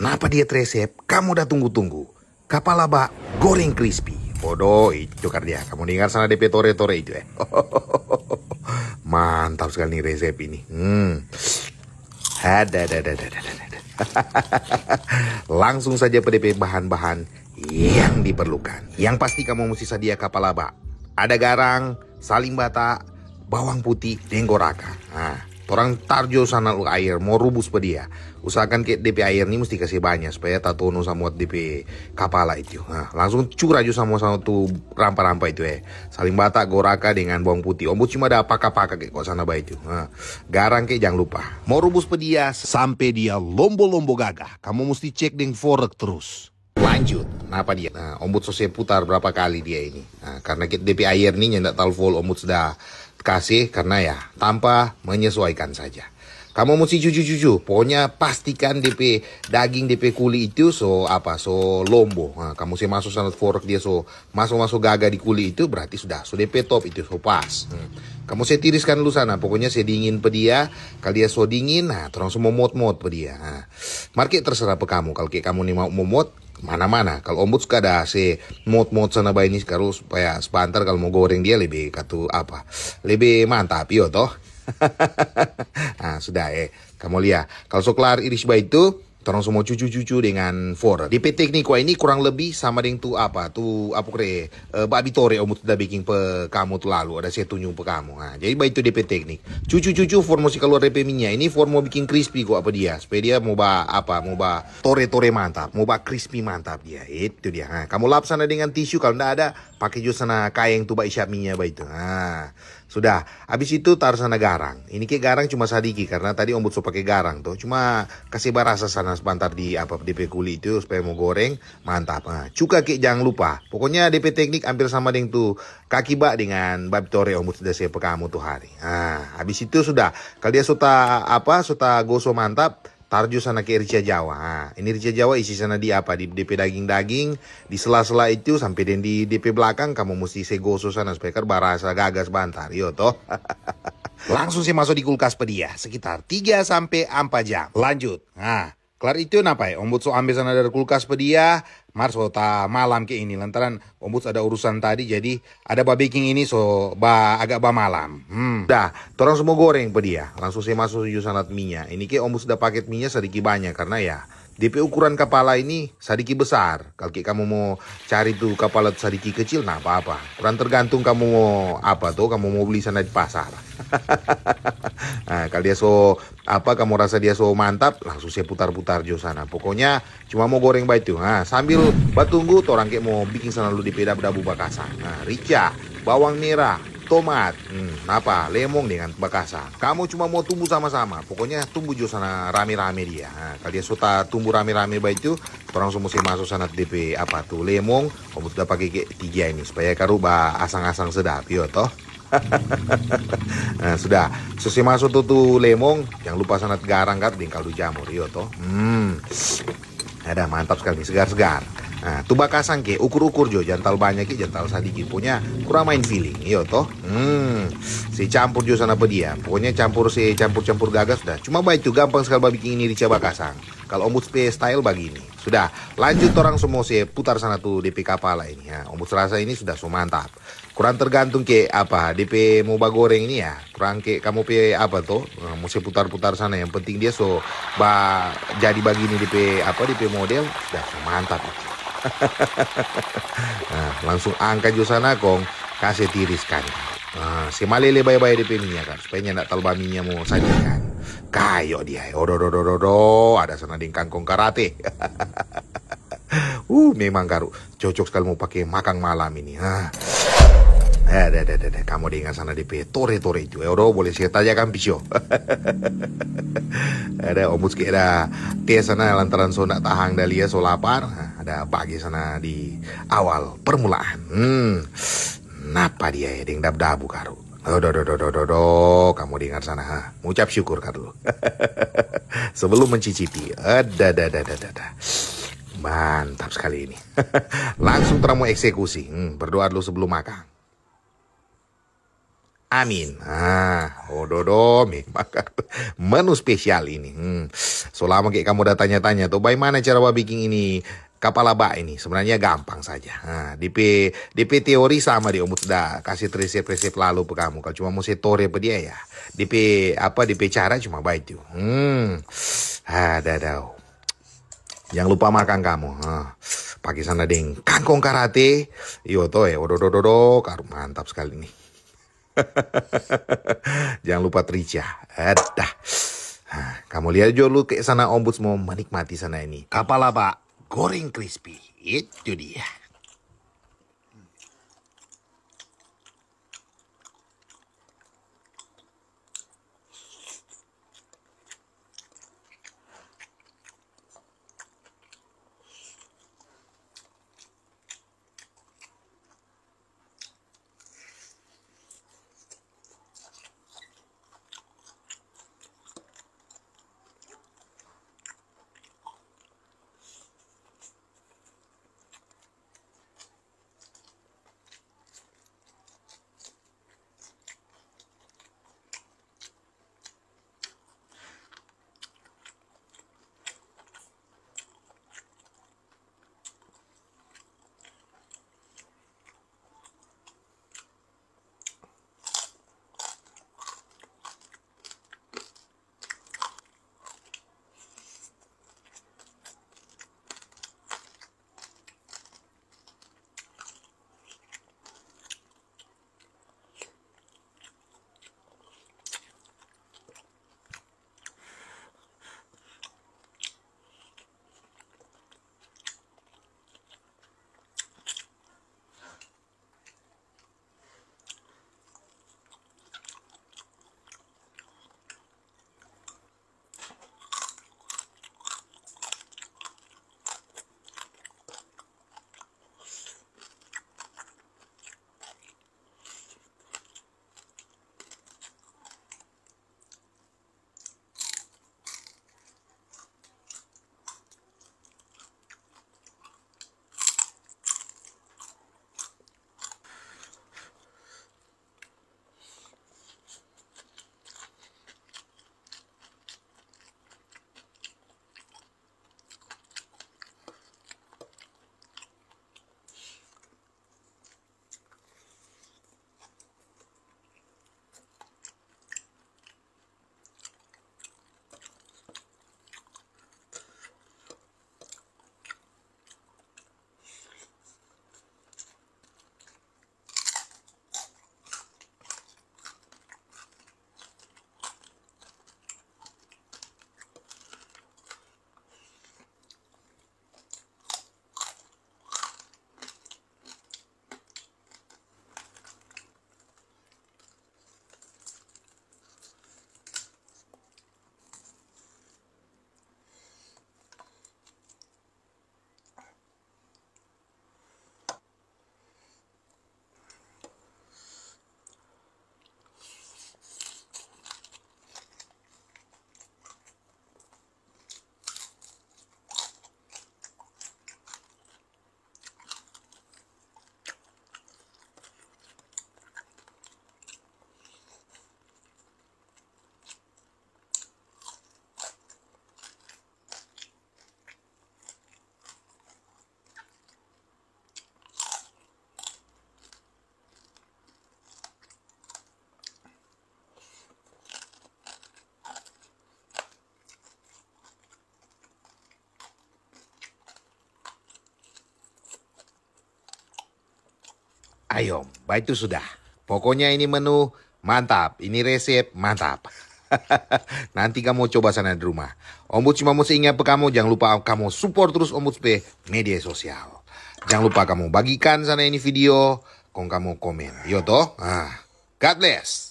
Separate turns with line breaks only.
Napa dia resep? Kamu udah tunggu-tunggu. Kapal Kapalaba goreng crispy. Bodoh, itu kan dia. Kamu dengar sana DP tore-tore itu ya. Mantap sekali nih resep ini. Hmm. Ada, ada, ada, ada, ada. Langsung saja PDP bahan-bahan yang diperlukan. Yang pasti kamu mesti sedia kapal kapalaba. Ada garang, saling bata, bawang putih, denggoraka. Nah, Orang tarjo sana lu air, mau rubus pa dia. Usahakan ke DP air ini mesti kasih banyak supaya tak tono sama DP kapala itu. Nah, langsung curah aja sama sama tuh rampa-rampa itu eh. Saling bata goraka dengan bawang putih. Ombu cuma ada apa kapaka ke kok sana baik itu. Nah, garang ke jangan lupa. Mau rubus pa dia sampai dia lombo-lombo gagah. Kamu mesti cek dengan forek terus lanjut kenapa dia nah ombud sosial putar berapa kali dia ini nah, karena DP air ini nih tahu full ombud sudah kasih karena ya tanpa menyesuaikan saja. Kamu mesti jujur-jujur, pokoknya pastikan DP daging DP kuli itu so apa so lombo. Nah, kamu sih masuk sangat fork dia so masuk-masuk gaga di kuli itu berarti sudah so DP top itu so pas. Hmm. Kamu saya tiriskan dulu sana, pokoknya saya dingin pedia, dia, kalau dia so dingin, nah terus mau mot-mot pedia. Nah, market terserah pe kamu, kalau kayak kamu nih mau mod mana-mana kalau ombud suka ada si mod-mod sana bayi ini sekarang supaya sepantar kalau mau goreng dia lebih katu apa lebih mantap yo iya toh nah sudah eh kamu lihat kalau so iris bayi itu tolong semua cucu-cucu dengan for. DP teknik wah ini kurang lebih sama dengan tu apa tu apa kere uh, eh, babi tore omu tu dah bikin pe kamu tu lalu ada saya tunjuk pe kamu. Ha. Jadi baik itu DP teknik. Cucu-cucu formasi mesti keluar DP minyak ini formo bikin crispy kok apa dia supaya dia mau ba apa mau ba tore-tore mantap, mau ba crispy mantap dia. Itu dia. Ha. Kamu lap sana dengan tisu kalau ndak ada pakai jus sana yang tu ba isyap minyak baik itu Ha. Sudah, habis itu taruh sana garang. Ini kayak garang cuma sadiki karena tadi Om Butso pakai garang tuh. Cuma kasih barasa sana sebentar di apa DP kulit itu supaya mau goreng, mantap. Nah, cuka kayak jangan lupa. Pokoknya DP teknik hampir sama dengan tuh kaki bak dengan bab tore Om Butso siap kamu tuh hari. Nah, habis itu sudah. Kalau dia suka apa, suka gosok mantap, tarju sana ke rica Jawa. Ini rica Jawa isi sana di apa? Di DP daging-daging, di sela-sela itu sampai dan di DP belakang kamu mesti segoso sana supaya kan barasa gagas bantar. Yo iya toh. Langsung sih masuk di kulkas pedia sekitar 3 sampai 4 jam. Lanjut. Nah, Kelar itu kenapa ya? Ombuds so ambil sana dari kulkas pedia, mars ta malam ke ini. Lantaran ombuds ada urusan tadi, jadi ada baking ini so ba agak ba malam. Hmm. Dah, torang semua goreng pedia. Langsung saya masuk jurusan minyak. Ini ke ombuds sudah paket minyak sedikit banyak karena ya DP ukuran kepala ini sadiki besar. Kalau kamu mau cari tuh kepala sadiki kecil, nah apa-apa. Kurang tergantung kamu mau apa tuh, kamu mau beli sana di pasar. nah, kalau dia so apa kamu rasa dia so mantap, langsung saya putar-putar jo sana. Pokoknya cuma mau goreng baik tuh. Nah, sambil batunggu, orang kayak mau bikin sana lu di peda dabu bakasan. Nah, rica, bawang merah, tomat, hmm, apa, Lemong dengan bekasa. Kamu cuma mau tumbuh sama-sama, pokoknya tumbuh juga sana rame-rame dia. Nah, kalau dia sudah tumbuh rame-rame baik itu, orang semua masuk sana DP apa tuh Lemong, kamu sudah pakai ke tiga ini supaya karuba asang-asang sedap, yo iya toh. nah, sudah susi masuk tuh tuh lemon jangan lupa sanat garang kat kaldu jamur yo iya toh hmm ada mantap sekali segar-segar Nah, tuba kasang ke ukur-ukur jo jantal banyak ke jantal sadiki punya kurang main feeling yo iya toh. Hmm. Si campur jo sana dia. Pokoknya campur si campur-campur gagas dah. Cuma baik tuh gampang sekali babi ini coba kasang. Kalau ombud style begini. Sudah, lanjut orang semua si putar sana tuh DP kapala ini ya. Ombud rasa ini sudah so mantap. Kurang tergantung ke apa DP moba goreng ini ya. Kurang ke kamu pe apa tuh? Eh, mesti putar-putar sana yang penting dia so ba jadi begini DP apa DP model sudah so mantap nah, langsung angkat jusana kong kasih tiriskan. Nah, si malele bayi-bayi di pininya kan supaya nyendak talbaminya minyak mau sajikan. Kayo dia, oh, do do do do ada sana di kangkong karate. uh, memang garu cocok sekali mau pakai makan malam ini. Nah. Eh, deh, deh, deh, kamu dengan sana di tore tore itu, euro eh, boleh saya tanya kan pisio Ada eh, omus ada tiap sana lantaran so nak tahang dalia so lapar ada bagi sana di awal permulaan hmm napa dia ya ding dab dabu karu do do do do. kamu dengar sana, ha? Ucap syukur kan Sebelum mencicipi, ada, eh, ada, ada, ada, Mantap sekali ini. Langsung teramu eksekusi. Hmm, berdoa dulu sebelum makan. Amin. Ah, ododo oh, Makan menu spesial ini. Hmm. Selama kayak kamu udah tanya-tanya tuh bagaimana cara bikin ini, kapal laba ini sebenarnya gampang saja. Nah, DP DP teori sama di umut dah kasih prinsip-prinsip lalu ke kamu. Kalau cuma mesti teori apa dia ya. DP apa DP cara cuma baik tuh. Hmm. ada ah, ada. Jangan lupa makan kamu. Nah, pakai sana ding kangkung karate. Yo to ya. karu mantap sekali nih. Jangan lupa Tricia. Eh, dah. Ah, kamu lihat jauh lu ke sana ombudsman menikmati sana ini. Kapal laba goreng crispy. Itu dia. Ayo, baik itu sudah. Pokoknya ini menu mantap, ini resep mantap. Nanti kamu coba sana di rumah. cuma mau seingat ke kamu, jangan lupa kamu support terus Ombudsman media sosial. Jangan lupa kamu bagikan sana ini video, kong kamu komen. yoto iya ah, God bless.